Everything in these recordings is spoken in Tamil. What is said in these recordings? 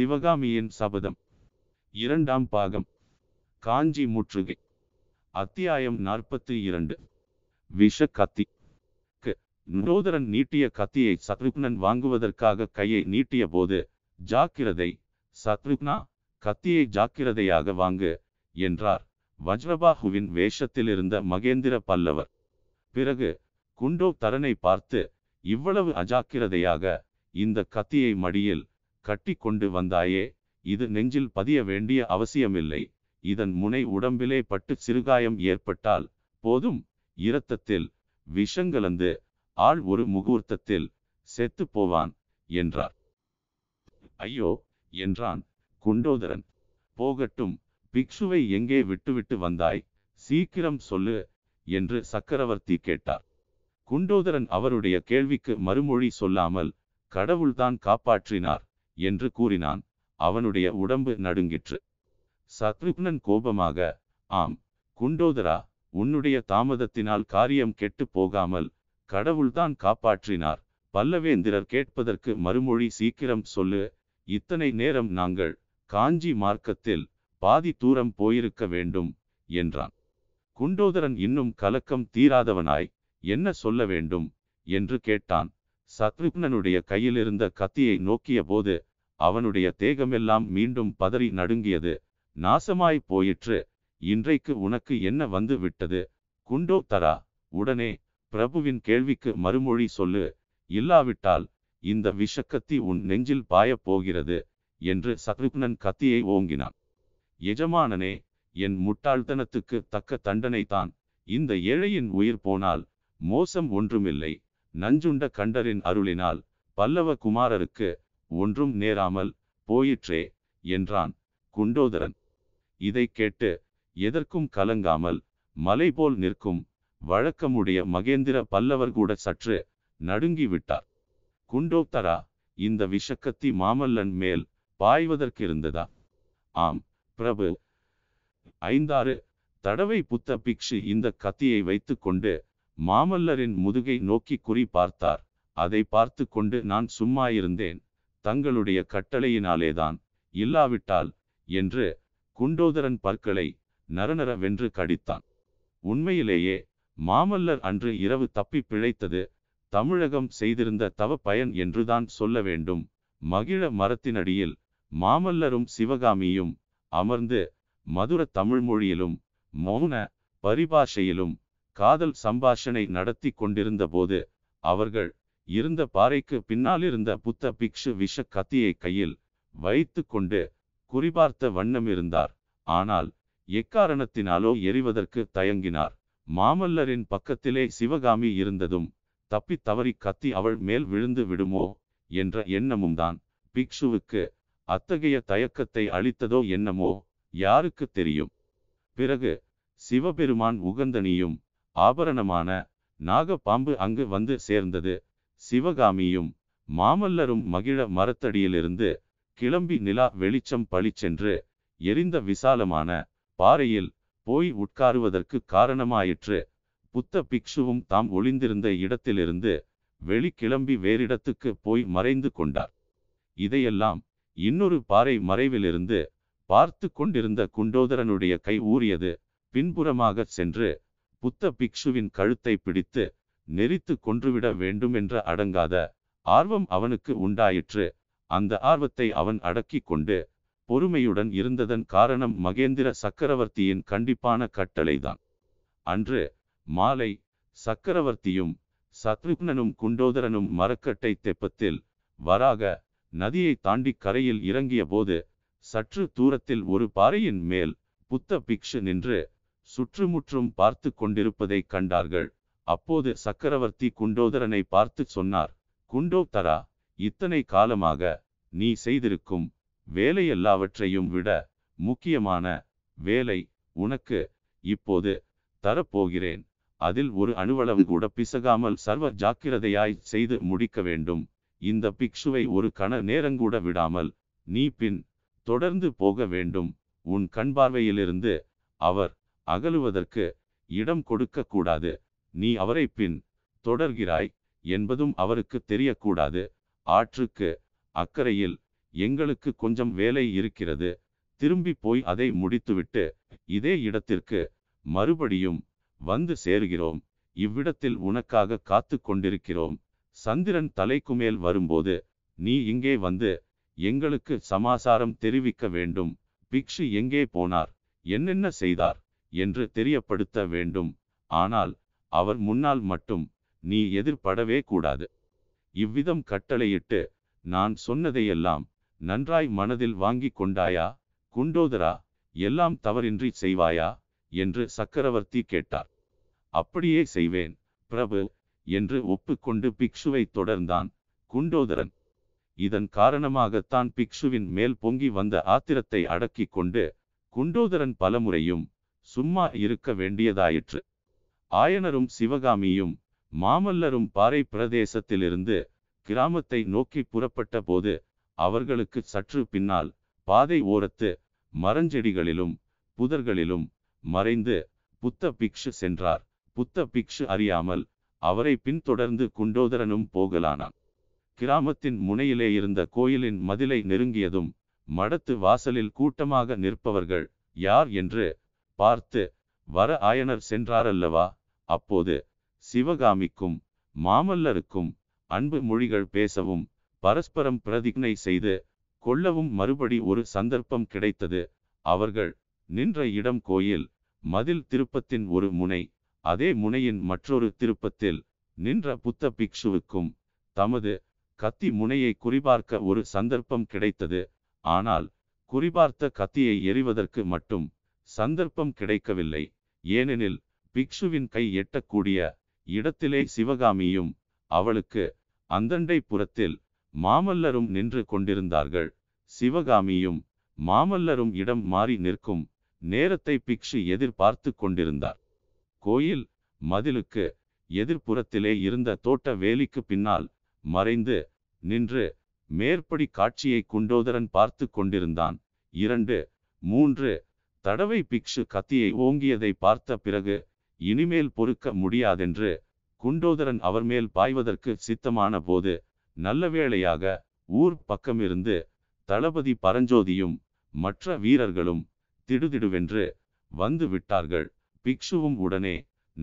சிவகாமியின் சபதம் இரண்டாம் பாகம் காஞ்சி முற்றுகை அத்தியாயம் நாற்பத்தி இரண்டு விஷ கத்தி நரோதரன் நீட்டிய கத்தியை சத்ருக்னன் வாங்குவதற்காக கையை நீட்டிய போது ஜாக்கிரதை சத்ருக்னா கத்தியை ஜாக்கிரதையாக வாங்கு என்றார் வஜ்ரபாஹுவின் வேஷத்தில் இருந்த மகேந்திர பல்லவர் பிறகு குண்டோ தரனை பார்த்து இவ்வளவு அஜாக்கிரதையாக இந்த கத்தியை மடியில் கட்டி கொண்டு வந்தாயே இது நெஞ்சில் பதிய வேண்டிய அவசியமில்லை இதன் முனை உடம்பிலே பட்டு சிறுகாயம் ஏற்பட்டால் போதும் இரத்தத்தில் விஷங்கலந்து ஆள் ஒரு முகூர்த்தத்தில் செத்து போவான் என்றார் ஐயோ என்றான் குண்டோதரன் போகட்டும் பிக்ஷுவை எங்கே விட்டுவிட்டு வந்தாய் சீக்கிரம் சொல்லு என்று சக்கரவர்த்தி கேட்டார் குண்டோதரன் அவருடைய கேள்விக்கு மறுமொழி சொல்லாமல் கடவுள்தான் காப்பாற்றினார் என்று கூறினான் அவனுடைய உடம்பு நடுங்கிற்று சத்ருக்னன் கோபமாக ஆம் குண்டோதரா உன்னுடைய தாமதத்தினால் காரியம் கெட்டு போகாமல் கடவுள்தான் காப்பாற்றினார் பல்லவேந்திரர் கேட்பதற்கு மறுமொழி சீக்கிரம் சொல்லு இத்தனை நேரம் நாங்கள் காஞ்சி மார்க்கத்தில் பாதி தூரம் போயிருக்க வேண்டும் என்றான் குண்டோதரன் இன்னும் கலக்கம் தீராதவனாய் என்ன சொல்ல வேண்டும் என்று கேட்டான் சத்ருக்னனுடைய கையிலிருந்த கத்தியை நோக்கிய போது அவனுடைய தேகமெல்லாம் மீண்டும் பதறி நடுங்கியது நாசமாய் போயிற்று இன்றைக்கு உனக்கு என்ன வந்து விட்டது குண்டோ தரா உடனே பிரபுவின் கேள்விக்கு மறுமொழி சொல்லு இல்லாவிட்டால் இந்த விஷக்கத்தி உன் நெஞ்சில் பாயப் போகிறது என்று சத்ருக்னன் கத்தியை ஓங்கினான் எஜமானனே என் முட்டாள்தனத்துக்கு தக்க தண்டனை தான் இந்த ஏழையின் உயிர் போனால் மோசம் ஒன்றுமில்லை நஞ்சுண்ட கண்டரின் அருளினால் பல்லவ குமாரருக்கு ஒன்றும் நேராமல் போயிற்றே என்றான் குண்டோதரன் இதை கேட்டு எதற்கும் கலங்காமல் மலை போல் நிற்கும் வழக்கமுடைய மகேந்திர பல்லவர் கூட சற்று நடுங்கி விட்டார் குண்டோத்தரா இந்த விஷக்கத்தி மாமல்லன் மேல் பாய்வதற்கிருந்ததா ஆம் பிரபு ஐந்தாறு தடவை புத்த பிக்ஷு இந்த கத்தியை வைத்துக்கொண்டு மாமல்லரின் முதுகை நோக்கி குறி பார்த்தார் அதை பார்த்து கொண்டு நான் சும்மா இருந்தேன் தங்களுடைய கட்டளையினாலேதான் இல்லாவிட்டால் என்று குண்டோதரன் பற்களை நரநர வென்று கடித்தான் உண்மையிலேயே மாமல்லர் அன்று இரவு தப்பி பிழைத்தது தமிழகம் செய்திருந்த தவ பயன் என்றுதான் சொல்ல வேண்டும் மகிழ மரத்தினடியில் மாமல்லரும் சிவகாமியும் அமர்ந்து மதுர தமிழ் மொழியிலும் மௌன பரிபாஷையிலும் காதல் சம்பாஷணை நடத்தி கொண்டிருந்தபோது அவர்கள் இருந்த பாறைக்கு பின்னாலிருந்த புத்த பிக்ஷு விஷ கத்தியை கையில் வைத்து கொண்டு குறிபார்த்த வண்ணம் இருந்தார் ஆனால் எக்காரணத்தினாலோ எரிவதற்கு தயங்கினார் மாமல்லரின் பக்கத்திலே சிவகாமி இருந்ததும் தப்பி தவறி கத்தி அவள் மேல் விழுந்து விடுமோ என்ற எண்ணமும் தான் பிக்ஷுவுக்கு அத்தகைய தயக்கத்தை அளித்ததோ என்னமோ யாருக்கு தெரியும் பிறகு சிவபெருமான் உகந்தனியும் ஆபரணமான நாகப்பாம்பு பாம்பு அங்கு வந்து சேர்ந்தது சிவகாமியும் மாமல்லரும் மகிழ மரத்தடியிலிருந்து கிளம்பி நிலா வெளிச்சம் பழிச்சென்று எரிந்த விசாலமான பாறையில் போய் உட்காருவதற்கு காரணமாயிற்று புத்த பிக்ஷுவும் தாம் ஒளிந்திருந்த இடத்திலிருந்து வெளி கிளம்பி வேறிடத்துக்கு போய் மறைந்து கொண்டார் இதையெல்லாம் இன்னொரு பாறை மறைவிலிருந்து பார்த்து கொண்டிருந்த குண்டோதரனுடைய கை ஊறியது பின்புறமாக சென்று புத்த பிக்ஷுவின் கழுத்தை பிடித்து நெறித்து கொன்றுவிட வேண்டுமென்ற அடங்காத ஆர்வம் அவனுக்கு உண்டாயிற்று அந்த ஆர்வத்தை அவன் அடக்கி கொண்டு பொறுமையுடன் இருந்ததன் காரணம் மகேந்திர சக்கரவர்த்தியின் கண்டிப்பான கட்டளைதான் அன்று மாலை சக்கரவர்த்தியும் சத்ருக்னனும் குண்டோதரனும் மரக்கட்டை தெப்பத்தில் வராக நதியை தாண்டி கரையில் இறங்கிய போது சற்று தூரத்தில் ஒரு பாறையின் மேல் புத்த பிக்ஷு நின்று சுற்றுமுற்றும் பார்த்து கொண்டிருப்பதைக் கண்டார்கள் அப்போது சக்கரவர்த்தி குண்டோதரனை பார்த்து சொன்னார் குண்டோ தரா இத்தனை காலமாக நீ செய்திருக்கும் வேலை எல்லாவற்றையும் விட முக்கியமான வேலை உனக்கு இப்போது தரப்போகிறேன் அதில் ஒரு அணுவளவு கூட பிசகாமல் சர்வ ஜாக்கிரதையாய் செய்து முடிக்க வேண்டும் இந்த பிக்ஷுவை ஒரு கண நேரங்கூட விடாமல் நீ பின் தொடர்ந்து போக வேண்டும் உன் கண்பார்வையிலிருந்து அவர் அகலுவதற்கு இடம் கொடுக்க கூடாது நீ அவரை பின் தொடர்கிறாய் என்பதும் அவருக்கு தெரியக்கூடாது ஆற்றுக்கு அக்கறையில் எங்களுக்கு கொஞ்சம் வேலை இருக்கிறது திரும்பி போய் அதை முடித்துவிட்டு இதே இடத்திற்கு மறுபடியும் வந்து சேருகிறோம் இவ்விடத்தில் உனக்காக காத்து கொண்டிருக்கிறோம் சந்திரன் தலைக்கு மேல் வரும்போது நீ இங்கே வந்து எங்களுக்கு சமாசாரம் தெரிவிக்க வேண்டும் பிக்ஷு எங்கே போனார் என்னென்ன செய்தார் என்று தெரியப்படுத்த வேண்டும் ஆனால் அவர் முன்னால் மட்டும் நீ எதிர்படவே கூடாது இவ்விதம் கட்டளையிட்டு நான் சொன்னதையெல்லாம் நன்றாய் மனதில் வாங்கி கொண்டாயா குண்டோதரா எல்லாம் தவறின்றி செய்வாயா என்று சக்கரவர்த்தி கேட்டார் அப்படியே செய்வேன் பிரபு என்று ஒப்புக்கொண்டு பிக்ஷுவை தொடர்ந்தான் குண்டோதரன் இதன் காரணமாகத்தான் பிக்ஷுவின் மேல் பொங்கி வந்த ஆத்திரத்தை அடக்கிக் கொண்டு குண்டோதரன் பலமுறையும் சும்மா இருக்க வேண்டியதாயிற்று ஆயனரும் சிவகாமியும் மாமல்லரும் பாறை பிரதேசத்திலிருந்து கிராமத்தை நோக்கி புறப்பட்ட போது அவர்களுக்கு சற்று பின்னால் பாதை ஓரத்து மரஞ்செடிகளிலும் புதர்களிலும் மறைந்து புத்த பிக்ஷு சென்றார் புத்த பிக்ஷு அறியாமல் அவரை பின்தொடர்ந்து குண்டோதரனும் போகலானான் கிராமத்தின் முனையிலே இருந்த கோயிலின் மதிலை நெருங்கியதும் மடத்து வாசலில் கூட்டமாக நிற்பவர்கள் யார் என்று பார்த்து வர ஆயனர் சென்றாரல்லவா அப்போது சிவகாமிக்கும் மாமல்லருக்கும் அன்பு மொழிகள் பேசவும் பரஸ்பரம் பிரதிஜை செய்து கொள்ளவும் மறுபடி ஒரு சந்தர்ப்பம் கிடைத்தது அவர்கள் நின்ற இடம் கோயில் மதில் திருப்பத்தின் ஒரு முனை அதே முனையின் மற்றொரு திருப்பத்தில் நின்ற புத்த பிக்ஷுவுக்கும் தமது கத்தி முனையை குறிபார்க்க ஒரு சந்தர்ப்பம் கிடைத்தது ஆனால் குறிபார்த்த கத்தியை எறிவதற்கு மட்டும் சந்தர்ப்பம் கிடைக்கவில்லை ஏனெனில் பிக்ஷுவின் கை எட்டக்கூடிய இடத்திலே சிவகாமியும் அவளுக்கு அந்தண்டை புறத்தில் மாமல்லரும் நின்று கொண்டிருந்தார்கள் சிவகாமியும் மாமல்லரும் இடம் மாறி நிற்கும் நேரத்தை பிக்ஷு எதிர்பார்த்து கொண்டிருந்தார் கோயில் மதிலுக்கு எதிர்ப்புறத்திலே இருந்த தோட்ட வேலிக்கு பின்னால் மறைந்து நின்று மேற்படி காட்சியை குண்டோதரன் பார்த்து கொண்டிருந்தான் இரண்டு மூன்று தடவை பிக்ஷு கத்தியை ஓங்கியதை பார்த்த பிறகு இனிமேல் பொறுக்க முடியாதென்று குண்டோதரன் அவர் மேல் பாய்வதற்கு சித்தமான போது நல்ல வேளையாக ஊர் பக்கமிருந்து தளபதி பரஞ்சோதியும் மற்ற வீரர்களும் திடுதிடுவென்று வந்து விட்டார்கள் பிக்ஷுவும் உடனே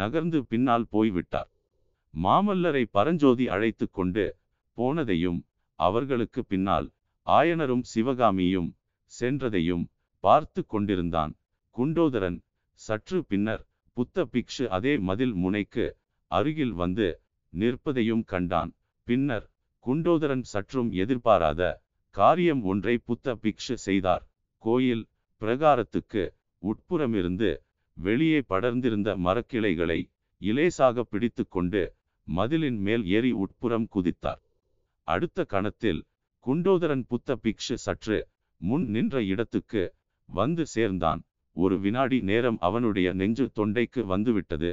நகர்ந்து பின்னால் போய்விட்டார் மாமல்லரை பரஞ்சோதி அழைத்து கொண்டு போனதையும் அவர்களுக்கு பின்னால் ஆயனரும் சிவகாமியும் சென்றதையும் பார்த்து கொண்டிருந்தான் குண்டோதரன் சற்று பின்னர் புத்த பிக்ஷு அதே மதில் முனைக்கு அருகில் வந்து நிற்பதையும் கண்டான் பின்னர் குண்டோதரன் சற்றும் எதிர்பாராத காரியம் ஒன்றை புத்த பிக்ஷு செய்தார் கோயில் பிரகாரத்துக்கு உட்புறமிருந்து வெளியே படர்ந்திருந்த மரக்கிளைகளை இலேசாக பிடித்து கொண்டு மதிலின் மேல் ஏறி உட்புறம் குதித்தார் அடுத்த கணத்தில் குண்டோதரன் புத்த பிக்ஷு சற்று முன் நின்ற இடத்துக்கு வந்து சேர்ந்தான் ஒரு வினாடி நேரம் அவனுடைய நெஞ்சு தொண்டைக்கு வந்துவிட்டது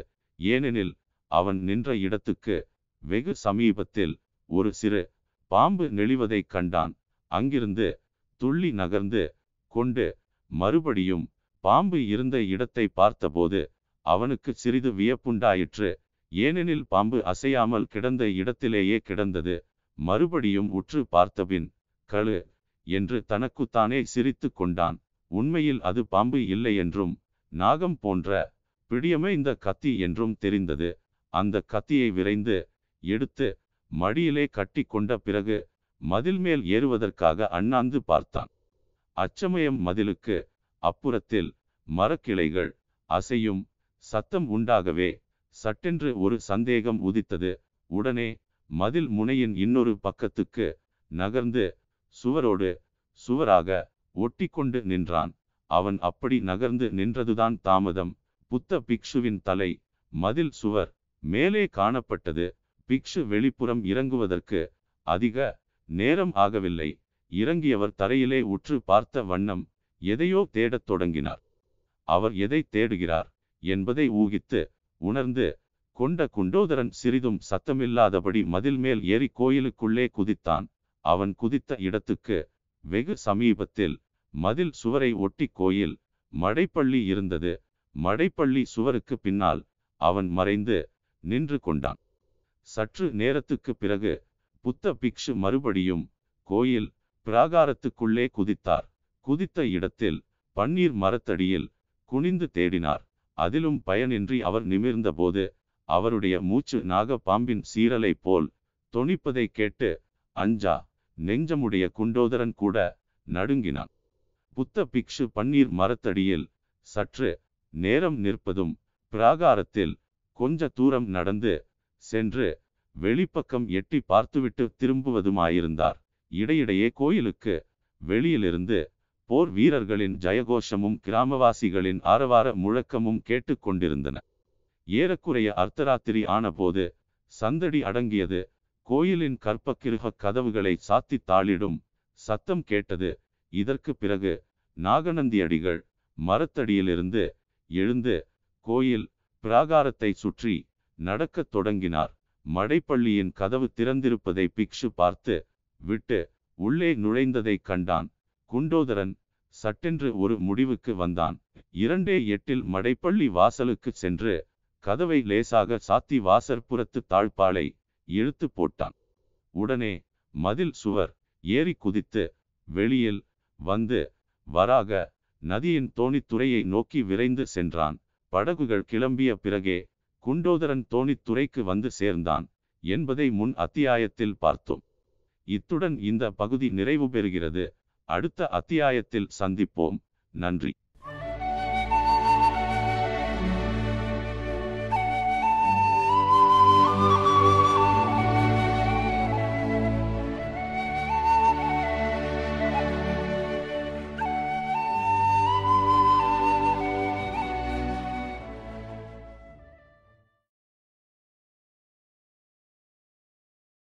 ஏனெனில் அவன் நின்ற இடத்துக்கு வெகு சமீபத்தில் ஒரு சிறு பாம்பு நெளிவதைக் கண்டான் அங்கிருந்து துள்ளி நகர்ந்து கொண்டு மறுபடியும் பாம்பு இருந்த இடத்தை பார்த்தபோது அவனுக்கு சிறிது வியப்புண்டாயிற்று ஏனெனில் பாம்பு அசையாமல் கிடந்த இடத்திலேயே கிடந்தது மறுபடியும் உற்று பார்த்தபின் கழு என்று தனக்குத்தானே சிரித்து கொண்டான் உண்மையில் அது பாம்பு இல்லை என்றும் நாகம் போன்ற பிடியமே இந்த கத்தி என்றும் தெரிந்தது அந்த கத்தியை விரைந்து எடுத்து மடியிலே கட்டி கொண்ட பிறகு மதில் மேல் ஏறுவதற்காக அண்ணாந்து பார்த்தான் அச்சமயம் மதிலுக்கு அப்புறத்தில் மரக்கிளைகள் அசையும் சத்தம் உண்டாகவே சட்டென்று ஒரு சந்தேகம் உதித்தது உடனே மதில் முனையின் இன்னொரு பக்கத்துக்கு நகர்ந்து சுவரோடு சுவராக கொண்டு நின்றான் அவன் அப்படி நகர்ந்து நின்றதுதான் தாமதம் புத்த பிக்ஷுவின் தலை மதில் சுவர் மேலே காணப்பட்டது பிக்ஷு வெளிப்புறம் இறங்குவதற்கு அதிக நேரம் ஆகவில்லை இறங்கியவர் தரையிலே உற்று பார்த்த வண்ணம் எதையோ தேடத் தொடங்கினார் அவர் எதை தேடுகிறார் என்பதை ஊகித்து உணர்ந்து கொண்ட குண்டோதரன் சிறிதும் சத்தமில்லாதபடி மதில் மேல் ஏறி கோயிலுக்குள்ளே குதித்தான் அவன் குதித்த இடத்துக்கு வெகு சமீபத்தில் மதில் சுவரை ஒட்டி கோயில் மடைப்பள்ளி இருந்தது மடைப்பள்ளி சுவருக்கு பின்னால் அவன் மறைந்து நின்று கொண்டான் சற்று நேரத்துக்கு பிறகு புத்த பிக்ஷு மறுபடியும் கோயில் பிராகாரத்துக்குள்ளே குதித்தார் குதித்த இடத்தில் பன்னீர் மரத்தடியில் குனிந்து தேடினார் அதிலும் பயனின்றி அவர் நிமிர்ந்தபோது அவருடைய மூச்சு நாக பாம்பின் சீரலை போல் தொனிப்பதை கேட்டு அஞ்சா நெஞ்சமுடைய குண்டோதரன் கூட நடுங்கினான் புத்த பிக்ஷு பன்னீர் மரத்தடியில் சற்று நேரம் நிற்பதும் பிராகாரத்தில் கொஞ்ச தூரம் நடந்து சென்று வெளிப்பக்கம் எட்டி பார்த்துவிட்டு திரும்புவதுமாயிருந்தார் இடையிடையே கோயிலுக்கு வெளியிலிருந்து போர் வீரர்களின் ஜயகோஷமும் கிராமவாசிகளின் ஆரவார முழக்கமும் கேட்டுக்கொண்டிருந்தன ஏறக்குறைய அர்த்தராத்திரி ஆனபோது சந்தடி அடங்கியது கோயிலின் கற்பக்கிருக கதவுகளை சாத்தி தாளிடும் சத்தம் கேட்டது இதற்கு பிறகு நாகநந்தியடிகள் மரத்தடியிலிருந்து எழுந்து கோயில் பிராகாரத்தை சுற்றி நடக்கத் தொடங்கினார் மடைப்பள்ளியின் கதவு திறந்திருப்பதை பிக்ஷு பார்த்து விட்டு உள்ளே நுழைந்ததை கண்டான் குண்டோதரன் சட்டென்று ஒரு முடிவுக்கு வந்தான் இரண்டே எட்டில் மடைப்பள்ளி வாசலுக்கு சென்று கதவை லேசாக சாத்தி வாசற்புறத்து தாழ்பாலை இழுத்து போட்டான் உடனே மதில் சுவர் ஏறி குதித்து வெளியில் வந்து வராக நதியின் தோணித்துறையை நோக்கி விரைந்து சென்றான் படகுகள் கிளம்பிய பிறகே குண்டோதரன் தோணித்துறைக்கு வந்து சேர்ந்தான் என்பதை முன் அத்தியாயத்தில் பார்த்தோம் இத்துடன் இந்த பகுதி நிறைவு பெறுகிறது அடுத்த அத்தியாயத்தில் சந்திப்போம் நன்றி